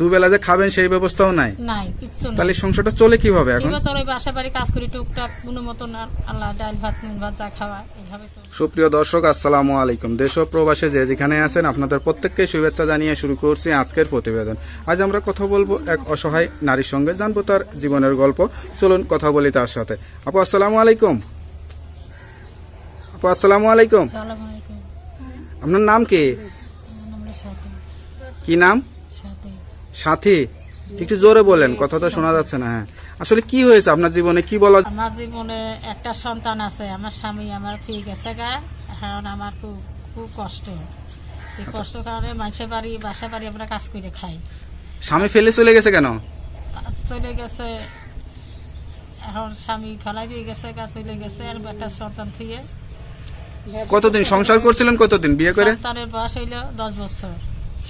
দুবেলা যে খাবেন সেই ব্যবস্থাও নাই তাহলে সংসারটা চলে কিভাবে এখন সুপ্রিয় দর্শক আসসালামু আলাইকুম দেশ ও প্রবাসে যে যেখানে আছেন আপনাদের প্রত্যেককে শুভেচ্ছা জানিয়ে শুরু করছি আজকের প্রতিবেদন আজ আমরা কথা বলবো এক অসহায় নারীর সঙ্গে জানবো তার জীবনের গল্প চলুন কথা বলি তার সাথে আপু আসসালামু আলাইকুম আপু আসসালামু আলাইকুম আপনার নাম কি কি নাম সাথী একটু জোরে বলেন কথাটা শোনা যাচ্ছে না হ্যাঁ আসলে কি হয়েছে আপনার জীবনে কি বলা আমার জীবনে একটা সন্তান আছে আমার স্বামী আমার ঠিক আছে গা এখন আমার খুব খুব কষ্ট এই আচ্ছা। কষ্ট কারণে মানুষের বাড়ি বাসা বাড়ি আমরা কাজ করে খাই স্বামী ফেলে চলে গেছে কেন চলে গেছে এখন স্বামী ফেলাই দিয়ে গেছে গা চলে গেছে আর একটা সন্তান থিয়ে কতদিন সংসার করছিলেন কতদিন বিয়ে করে সন্তানের বয়স হইল দশ বছর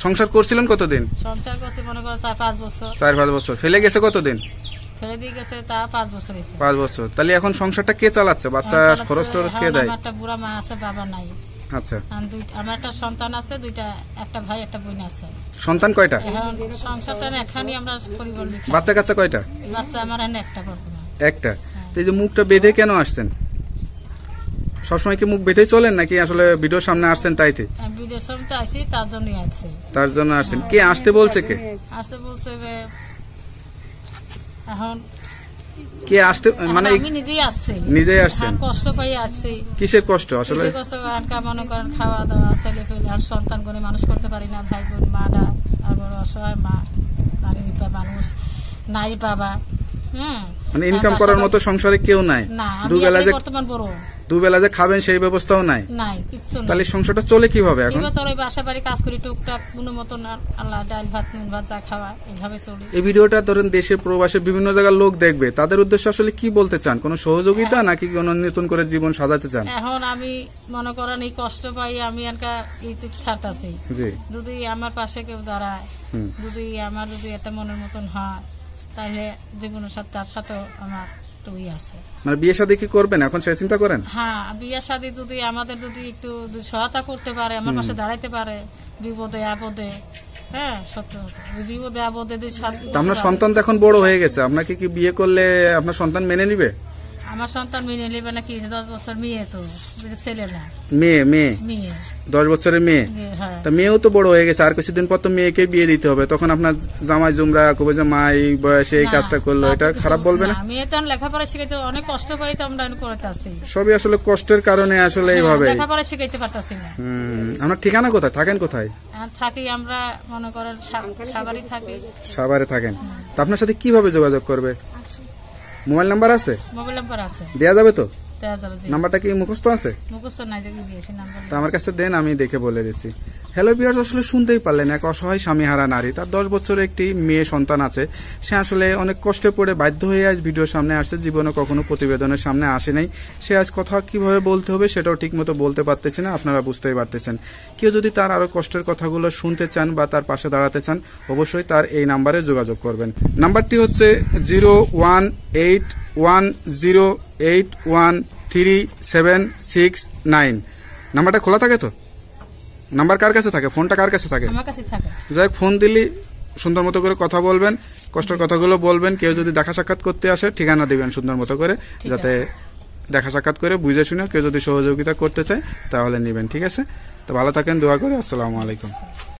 সংসার করছিলেন কতদিন সংসার মনে চার পাঁচ বছর চার পাঁচ ফেলে গেছে কতদিন ফেলে দিয়ে গেছে তা পাঁচ বছর পাঁচ বছর তাহলে এখন সংসারটা কে চালাচ্ছে বাচ্চা খরচ টরচ কে দেয় একটা বুড়া মা আছে বাবা নাই আচ্ছা আমার একটা সন্তান আছে দুইটা একটা ভাই একটা বোন আছে সন্তান কয়টা সংসারটা আমরা বাচ্চা কাচ্চা কয়টা বাচ্চা আমার একটা একটা হ্যাঁ। তো এই যে মুখটা বেঁধে কেন আসছেন সবসময় কি মুখ বেঁধে চলেন নাকি আসলে ভিডিওর সামনে আসছেন তাইতে হ্যাঁ, তার জন্য আসেন কে আসতে বলছে কে আসতে বলছে এখন মানে খাওয়া দাওয়া আর সন্তান করে মানুষ করতে পারি না ভাই মা মানুষ নাই হ্যাঁ। মানে ইনকাম করার মতো সংসারে কেউ নাই দুবেলা যে বর্তমান দুবেলা যে খাবেন সেই ব্যবস্থাও নাই তাহলে সংসারটা চলে কিভাবে এখন এই ভিডিওটা ধরেন দেশের প্রবাসে বিভিন্ন জায়গার লোক দেখবে তাদের উদ্দেশ্য আসলে কি বলতে চান কোন সহযোগিতা হ্যাঁ। নাকি কোনো নতুন করে জীবন সাজাতে চান এখন আমি মনে করেন এই কষ্ট পাই আমি এনকা ইউটিউব ছাড়তাছি যদি আমার পাশে কেউ দাঁড়ায় যদি আমার যদি এটা মনের মতন হয় তাহলে জীবনের সাথে তার সাথে আমার একটুই আছে মানে বিয়ে শাদী কি করবেন এখন সে চিন্তা করেন হ্যাঁ বিয়ে শাদী যদি আমাদের যদি একটু সহায়তা করতে পারে আমার পাশে দাঁড়াইতে পারে বিপদে আপদে হ্যাঁ সত্য বিপদে আপদে আপনার সন্তান তো এখন বড় হয়ে গেছে আপনাকে কি বিয়ে করলে আপনার সন্তান মেনে নিবে আমার সন্তান মেনে নেবে না কি দশ বছর মেয়ে তো ছেলে না মেয়ে মেয়ে দশ বছরের মেয়ে হ্যাঁ। তা মেয়েও তো বড় হয়ে গেছে আর কিছুদিন পর তো মেয়েকে বিয়ে দিতে হবে তখন আপনার জামাই জুমরা কবে যে মা এই বয়সে এই কাজটা করলো এটা খারাপ বলবে না মেয়ে তো লেখাপড়া শিখাইতে অনেক কষ্ট পাই তো আমরা করতে আসি সবই আসলে কষ্টের কারণে আসলে হ্যাঁ, এইভাবে লেখাপড়া শিখাইতে পারতাছি না হুম আপনার ঠিকানা কোথায় থাকেন কোথায় হ্যাঁ, থাকি আমরা মনে করেন সাভারে থাকি সাভারে থাকেন তা আপনার সাথে কিভাবে যোগাযোগ করবে মোবাইল নাম্বার আছে মোবাইল নাম্বার আছে দেয়া যাবে তো নাম্বারটা কি মুখস্থ আছে মুখস্থ তো আমার কাছে দেন আমি দেখে বলে দিচ্ছি হ্যালো বিয়ার্স আসলে শুনতেই পারলেন এক অসহায় স্বামীহারা নারী তার দশ বছরের একটি মেয়ে সন্তান আছে সে আসলে অনেক কষ্টে পড়ে বাধ্য হয়ে আজ ভিডিওর সামনে আসছে জীবনে কখনো প্রতিবেদনের সামনে আসে নাই সে আজ কথা কিভাবে বলতে হবে সেটাও ঠিকমতো বলতে পারতেছে না আপনারা বুঝতেই পারতেছেন কেউ যদি তার আরও কষ্টের কথাগুলো শুনতে চান বা তার পাশে দাঁড়াতে চান অবশ্যই তার এই নাম্বারে যোগাযোগ করবেন নাম্বারটি হচ্ছে zero one eight one zero eight one three seven six nine নাম্বারটা খোলা থাকে তো নাম্বার কার কাছে থাকে ফোনটা কার কাছে থাকে যাই হোক ফোন দিলি সুন্দর মতো করে কথা বলবেন কষ্টের কথাগুলো বলবেন কেউ যদি দেখা সাক্ষাৎ করতে আসে ঠিকানা দিবেন সুন্দর মতো করে যাতে দেখা সাক্ষাৎ করে বুঝে শুনে কেউ যদি সহযোগিতা করতে চায় তাহলে নেবেন ঠিক আছে তো ভালো থাকেন দোয়া করে আসসালামু আলাইকুম